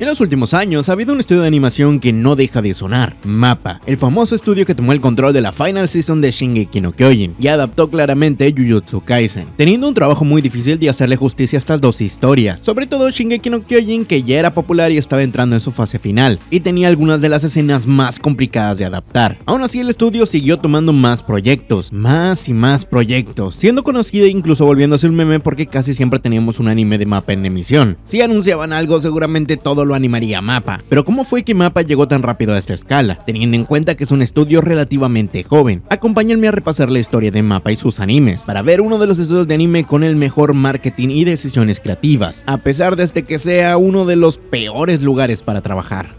En los últimos años ha habido un estudio de animación que no deja de sonar, MAPA, el famoso estudio que tomó el control de la final season de Shingeki no Kyojin y adaptó claramente Jujutsu Kaisen, teniendo un trabajo muy difícil de hacerle justicia a estas dos historias, sobre todo Shingeki no Kyojin que ya era popular y estaba entrando en su fase final y tenía algunas de las escenas más complicadas de adaptar. Aún así el estudio siguió tomando más proyectos, más y más proyectos, siendo conocido e incluso volviéndose un meme porque casi siempre teníamos un anime de MAPA en emisión. Si anunciaban algo seguramente todo lo animaría Mapa. Pero ¿cómo fue que Mapa llegó tan rápido a esta escala, teniendo en cuenta que es un estudio relativamente joven? Acompáñenme a repasar la historia de Mapa y sus animes, para ver uno de los estudios de anime con el mejor marketing y decisiones creativas, a pesar de este que sea uno de los peores lugares para trabajar.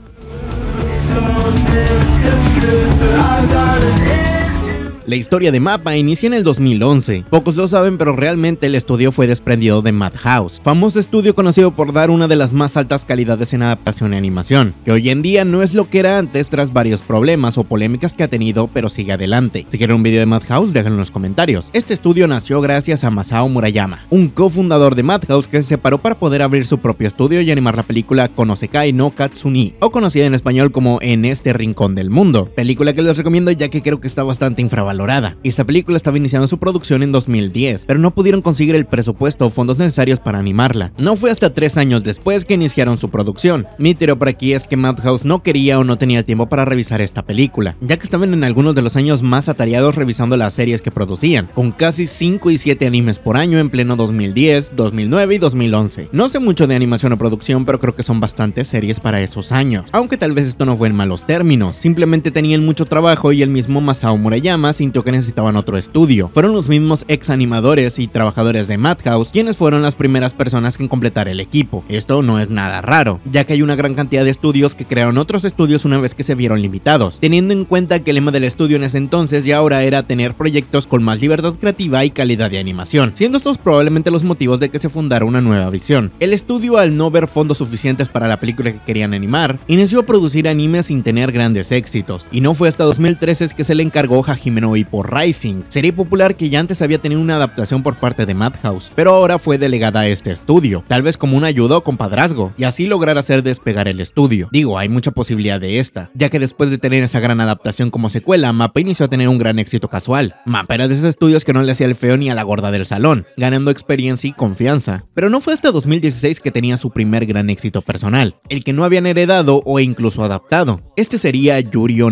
La historia de Mapa inicia en el 2011. Pocos lo saben, pero realmente el estudio fue desprendido de Madhouse, famoso estudio conocido por dar una de las más altas calidades en adaptación y animación, que hoy en día no es lo que era antes tras varios problemas o polémicas que ha tenido, pero sigue adelante. Si quieren un video de Madhouse, déjenlo en los comentarios. Este estudio nació gracias a Masao Murayama, un cofundador de Madhouse que se separó para poder abrir su propio estudio y animar la película Konosekai no Katsuni, o conocida en español como En este rincón del mundo, película que les recomiendo ya que creo que está bastante infravalorada ...y Esta película estaba iniciando su producción en 2010, pero no pudieron conseguir el presupuesto o fondos necesarios para animarla. No fue hasta tres años después que iniciaron su producción. Mi teoría por aquí es que Madhouse no quería o no tenía el tiempo para revisar esta película, ya que estaban en algunos de los años más atareados revisando las series que producían, con casi 5 y 7 animes por año en pleno 2010, 2009 y 2011. No sé mucho de animación o producción, pero creo que son bastantes series para esos años, aunque tal vez esto no fue en malos términos, simplemente tenían mucho trabajo y el mismo Masao Murayama sintió que necesitaban otro estudio. Fueron los mismos ex animadores y trabajadores de Madhouse quienes fueron las primeras personas en completar el equipo. Esto no es nada raro, ya que hay una gran cantidad de estudios que crearon otros estudios una vez que se vieron limitados, teniendo en cuenta que el lema del estudio en ese entonces y ahora era tener proyectos con más libertad creativa y calidad de animación, siendo estos probablemente los motivos de que se fundara una nueva visión. El estudio, al no ver fondos suficientes para la película que querían animar, inició a producir animes sin tener grandes éxitos, y no fue hasta 2013 que se le encargó a no y por Rising, sería popular que ya antes había tenido una adaptación por parte de Madhouse, pero ahora fue delegada a este estudio, tal vez como un ayudo o compadrazgo, y así lograr hacer despegar el estudio. Digo, hay mucha posibilidad de esta, ya que después de tener esa gran adaptación como secuela, Mappa inició a tener un gran éxito casual. Mappa era de esos estudios que no le hacía el feo ni a la gorda del salón, ganando experiencia y confianza. Pero no fue hasta 2016 que tenía su primer gran éxito personal, el que no habían heredado o incluso adaptado. Este sería Yuri on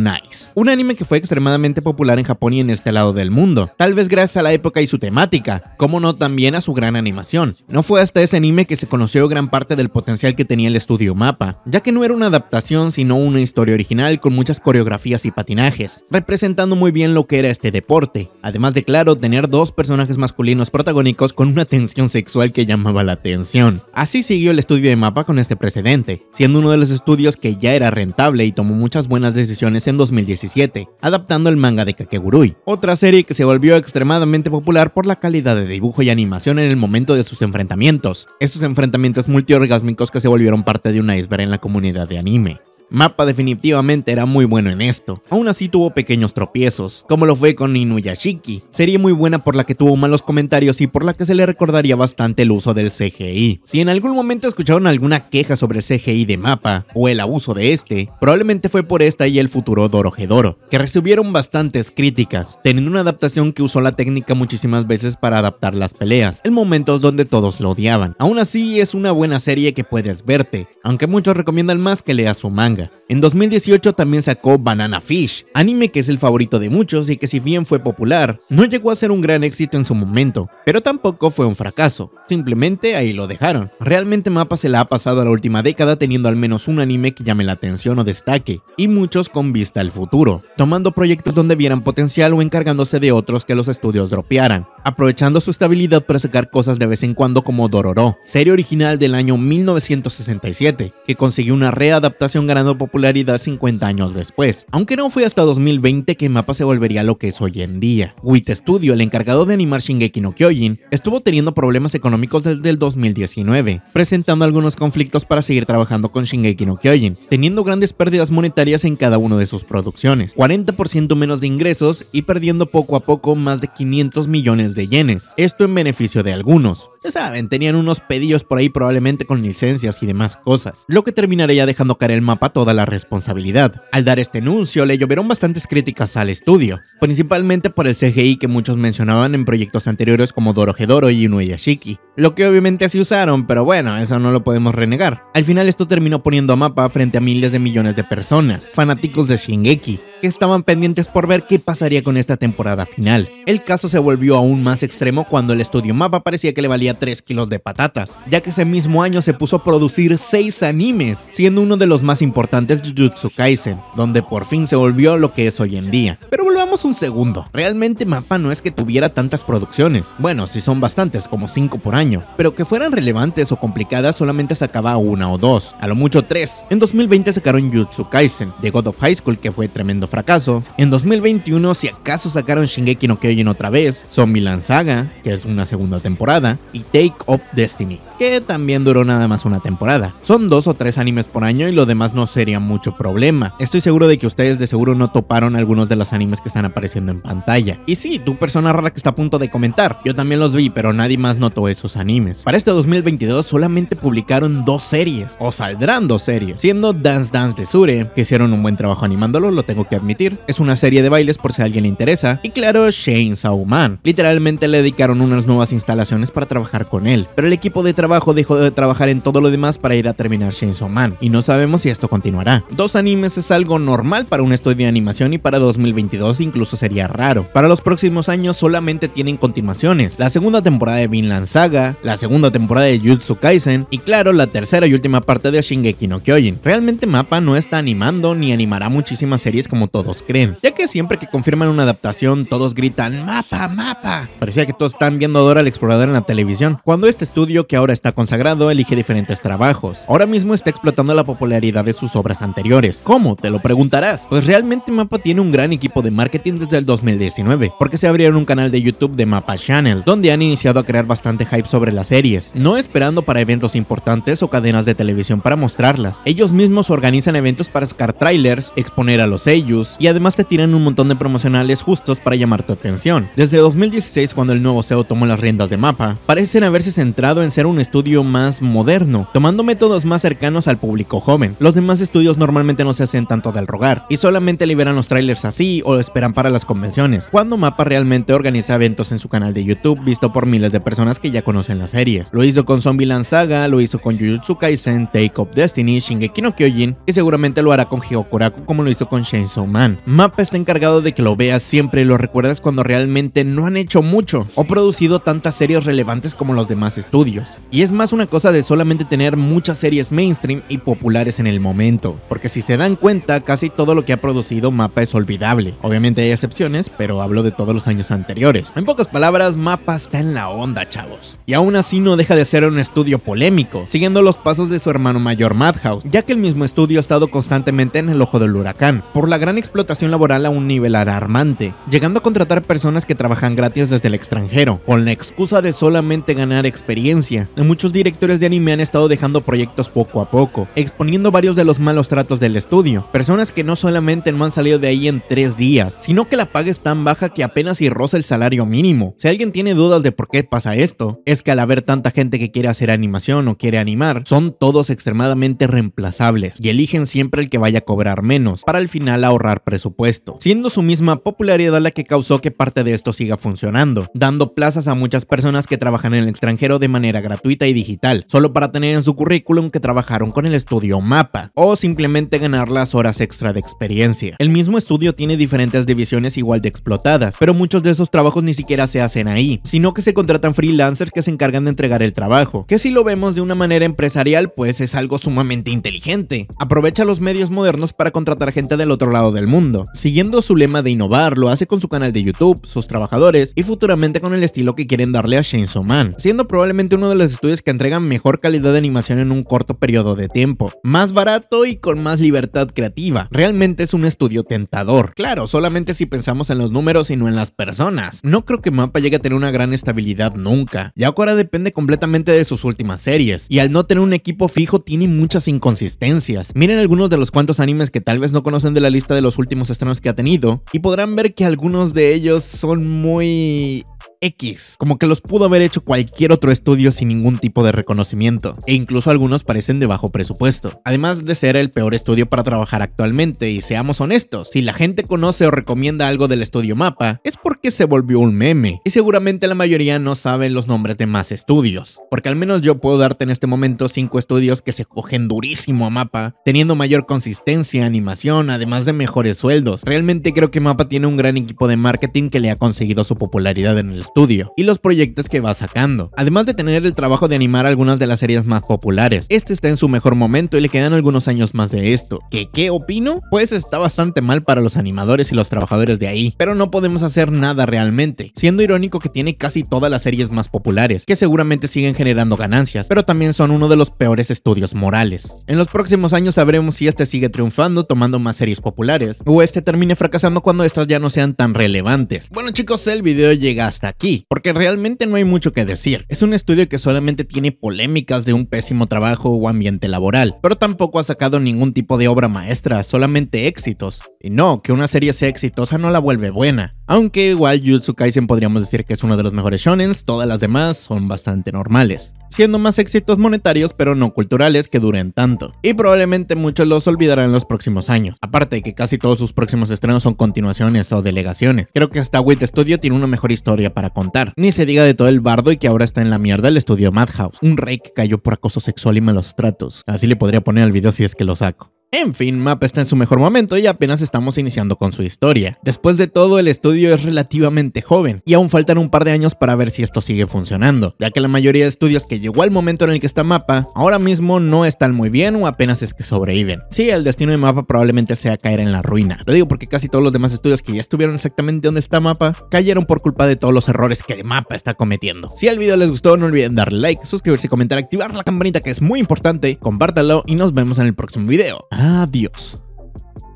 un anime que fue extremadamente popular en Japón en este lado del mundo, tal vez gracias a la época y su temática, como no también a su gran animación. No fue hasta ese anime que se conoció gran parte del potencial que tenía el estudio MAPA ya que no era una adaptación sino una historia original con muchas coreografías y patinajes, representando muy bien lo que era este deporte, además de claro tener dos personajes masculinos protagónicos con una tensión sexual que llamaba la atención. Así siguió el estudio de MAPA con este precedente, siendo uno de los estudios que ya era rentable y tomó muchas buenas decisiones en 2017, adaptando el manga de Kakeguru otra serie que se volvió extremadamente popular por la calidad de dibujo y animación en el momento de sus enfrentamientos, estos enfrentamientos multiorgásmicos que se volvieron parte de una iceberg en la comunidad de anime. Mapa definitivamente era muy bueno en esto, aún así tuvo pequeños tropiezos, como lo fue con Inuyashiki, Sería muy buena por la que tuvo malos comentarios y por la que se le recordaría bastante el uso del CGI. Si en algún momento escucharon alguna queja sobre el CGI de Mapa o el abuso de este, probablemente fue por esta y el futuro Dorohedoro, que recibieron bastantes críticas, teniendo una adaptación que usó la técnica muchísimas veces para adaptar las peleas, en momentos donde todos lo odiaban. Aún así es una buena serie que puedes verte, aunque muchos recomiendan más que leas su manga longer. En 2018 también sacó Banana Fish, anime que es el favorito de muchos y que si bien fue popular, no llegó a ser un gran éxito en su momento, pero tampoco fue un fracaso, simplemente ahí lo dejaron. Realmente Mapa se la ha pasado a la última década teniendo al menos un anime que llame la atención o destaque, y muchos con vista al futuro, tomando proyectos donde vieran potencial o encargándose de otros que los estudios dropearan, aprovechando su estabilidad para sacar cosas de vez en cuando como Dororo, serie original del año 1967, que consiguió una readaptación ganando popularidad 50 años después, aunque no fue hasta 2020 que mapa se volvería lo que es hoy en día. WIT Studio, el encargado de animar Shingeki no Kyojin, estuvo teniendo problemas económicos desde el 2019, presentando algunos conflictos para seguir trabajando con Shingeki no Kyojin, teniendo grandes pérdidas monetarias en cada una de sus producciones, 40% menos de ingresos y perdiendo poco a poco más de 500 millones de yenes, esto en beneficio de algunos. Ya saben, tenían unos pedidos por ahí probablemente con licencias y demás cosas, lo que terminaría dejando caer el mapa toda la responsabilidad. Al dar este anuncio, le llovieron bastantes críticas al estudio, principalmente por el CGI que muchos mencionaban en proyectos anteriores como Dorohedoro y Inuyashiki, lo que obviamente así usaron, pero bueno, eso no lo podemos renegar. Al final esto terminó poniendo a Mapa frente a miles de millones de personas, fanáticos de Shingeki, que estaban pendientes por ver qué pasaría con esta temporada final. El caso se volvió aún más extremo cuando el estudio Mapa parecía que le valía 3 kilos de patatas, ya que ese mismo año se puso a producir 6 animes, siendo uno de los más importantes Jujutsu Kaisen, donde por fin se volvió lo que es hoy en día. Pero volvamos un segundo, realmente Mapa no es que tuviera tantas producciones, bueno, si son bastantes, como 5 por año, pero que fueran relevantes o complicadas solamente sacaba una o dos, a lo mucho tres. En 2020 sacaron Jujutsu Kaisen, de God of High School, que fue tremendo fracaso. En 2021, si acaso sacaron Shingeki no Kyojin otra vez, Zombieland Saga, que es una segunda temporada, y Take Up Destiny, que también duró nada más una temporada. Son dos o tres animes por año y lo demás no sería mucho problema. Estoy seguro de que ustedes de seguro no toparon algunos de los animes que están apareciendo en pantalla. Y sí, tu persona rara que está a punto de comentar, yo también los vi, pero nadie más notó esos animes. Para este 2022 solamente publicaron dos series, o saldrán dos series, siendo Dance Dance de Sure, que hicieron un buen trabajo animándolo, lo tengo que admitir. Es una serie de bailes por si alguien le interesa. Y claro, Shane Sauman. Literalmente le dedicaron unas nuevas instalaciones para trabajar con él. Pero el equipo de trabajo dejó de trabajar en todo lo demás para ir a terminar Shane Sauman. Y no sabemos si esto continuará. Dos animes es algo normal para un estudio de animación y para 2022 incluso sería raro. Para los próximos años solamente tienen continuaciones. La segunda temporada de Vinland Saga, la segunda temporada de Jutsu Kaisen y claro, la tercera y última parte de Shingeki no Kyojin. Realmente Mapa no está animando ni animará muchísimas series como todos creen, ya que siempre que confirman una adaptación todos gritan ¡Mapa, mapa! Parecía que todos están viendo ahora Dora el explorador en la televisión, cuando este estudio que ahora está consagrado elige diferentes trabajos. Ahora mismo está explotando la popularidad de sus obras anteriores. ¿Cómo? Te lo preguntarás. Pues realmente Mapa tiene un gran equipo de marketing desde el 2019, porque se abrieron un canal de YouTube de Mapa Channel, donde han iniciado a crear bastante hype sobre las series, no esperando para eventos importantes o cadenas de televisión para mostrarlas. Ellos mismos organizan eventos para sacar trailers, exponer a los sellos, y además te tiran un montón de promocionales justos para llamar tu atención. Desde 2016, cuando el nuevo CEO tomó las riendas de Mapa, parecen haberse centrado en ser un estudio más moderno, tomando métodos más cercanos al público joven. Los demás estudios normalmente no se hacen tanto del rogar y solamente liberan los trailers así o esperan para las convenciones, cuando Mapa realmente organiza eventos en su canal de YouTube visto por miles de personas que ya conocen las series. Lo hizo con Zombieland Saga, lo hizo con Jujutsu Kaisen, Take Up Destiny, Shingeki no Kyojin y seguramente lo hará con Hyokuraku, como lo hizo con Chainsaw MAPA está encargado de que lo veas siempre y lo recuerdes cuando realmente no han hecho mucho o producido tantas series relevantes como los demás estudios. Y es más una cosa de solamente tener muchas series mainstream y populares en el momento, porque si se dan cuenta, casi todo lo que ha producido Mapa es olvidable. Obviamente hay excepciones, pero hablo de todos los años anteriores. En pocas palabras, Mapa está en la onda, chavos. Y aún así no deja de ser un estudio polémico, siguiendo los pasos de su hermano mayor Madhouse, ya que el mismo estudio ha estado constantemente en el ojo del huracán, por la gran explotación laboral a un nivel alarmante, llegando a contratar personas que trabajan gratis desde el extranjero, con la excusa de solamente ganar experiencia. Muchos directores de anime han estado dejando proyectos poco a poco, exponiendo varios de los malos tratos del estudio, personas que no solamente no han salido de ahí en tres días, sino que la paga es tan baja que apenas si roza el salario mínimo. Si alguien tiene dudas de por qué pasa esto, es que al haber tanta gente que quiere hacer animación o quiere animar, son todos extremadamente reemplazables y eligen siempre el que vaya a cobrar menos, para al final ahorrar ahorrar presupuesto, siendo su misma popularidad la que causó que parte de esto siga funcionando, dando plazas a muchas personas que trabajan en el extranjero de manera gratuita y digital, solo para tener en su currículum que trabajaron con el estudio Mapa, o simplemente ganar las horas extra de experiencia. El mismo estudio tiene diferentes divisiones igual de explotadas, pero muchos de esos trabajos ni siquiera se hacen ahí, sino que se contratan freelancers que se encargan de entregar el trabajo, que si lo vemos de una manera empresarial pues es algo sumamente inteligente. Aprovecha los medios modernos para contratar gente del otro lado del mundo. Siguiendo su lema de innovar, lo hace con su canal de YouTube, sus trabajadores y futuramente con el estilo que quieren darle a Chainsaw Man, siendo probablemente uno de los estudios que entregan mejor calidad de animación en un corto periodo de tiempo, más barato y con más libertad creativa. Realmente es un estudio tentador. Claro, solamente si pensamos en los números y no en las personas. No creo que Mapa llegue a tener una gran estabilidad nunca. ya ahora depende completamente de sus últimas series, y al no tener un equipo fijo tiene muchas inconsistencias. Miren algunos de los cuantos animes que tal vez no conocen de la lista los últimos estrenos que ha tenido y podrán ver que algunos de ellos son muy X, como que los pudo haber hecho cualquier otro estudio sin ningún tipo de reconocimiento, e incluso algunos parecen de bajo presupuesto, además de ser el peor estudio para trabajar actualmente, y seamos honestos, si la gente conoce o recomienda algo del estudio Mapa, es porque se volvió un meme, y seguramente la mayoría no saben los nombres de más estudios, porque al menos yo puedo darte en este momento 5 estudios que se cogen durísimo a Mapa, teniendo mayor consistencia, animación, además de mejores sueldos. Realmente creo que Mapa tiene un gran equipo de marketing que le ha conseguido su popularidad en el estudio y los proyectos que va sacando, además de tener el trabajo de animar algunas de las series más populares. Este está en su mejor momento y le quedan algunos años más de esto. ¿Que qué opino? Pues está bastante mal para los animadores y los trabajadores de ahí, pero no podemos hacer nada realmente, siendo irónico que tiene casi todas las series más populares, que seguramente siguen generando ganancias, pero también son uno de los peores estudios morales. En los próximos años sabremos si este sigue triunfando tomando más series populares, o este termine fracasando cuando estas ya no sean tan relevantes. Bueno chicos, el video llega hasta aquí porque realmente no hay mucho que decir. Es un estudio que solamente tiene polémicas de un pésimo trabajo o ambiente laboral, pero tampoco ha sacado ningún tipo de obra maestra, solamente éxitos. Y no, que una serie sea exitosa no la vuelve buena. Aunque igual Yutsu Kaisen podríamos decir que es uno de los mejores shonens, todas las demás son bastante normales siendo más éxitos monetarios pero no culturales que duren tanto. Y probablemente muchos los olvidarán en los próximos años. Aparte de que casi todos sus próximos estrenos son continuaciones o delegaciones. Creo que hasta Wit Studio tiene una mejor historia para contar. Ni se diga de todo el bardo y que ahora está en la mierda el estudio Madhouse. Un rey que cayó por acoso sexual y malos tratos. Así le podría poner al video si es que lo saco. En fin, Mapa está en su mejor momento y apenas estamos iniciando con su historia. Después de todo, el estudio es relativamente joven y aún faltan un par de años para ver si esto sigue funcionando, ya que la mayoría de estudios que llegó al momento en el que está Mapa ahora mismo no están muy bien o apenas es que sobreviven. Sí, el destino de Mapa probablemente sea caer en la ruina. Lo digo porque casi todos los demás estudios que ya estuvieron exactamente donde está Mapa cayeron por culpa de todos los errores que Mapa está cometiendo. Si el video les gustó, no olviden darle like, suscribirse, comentar, activar la campanita que es muy importante, compártalo y nos vemos en el próximo video. Adiós.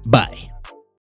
Bye.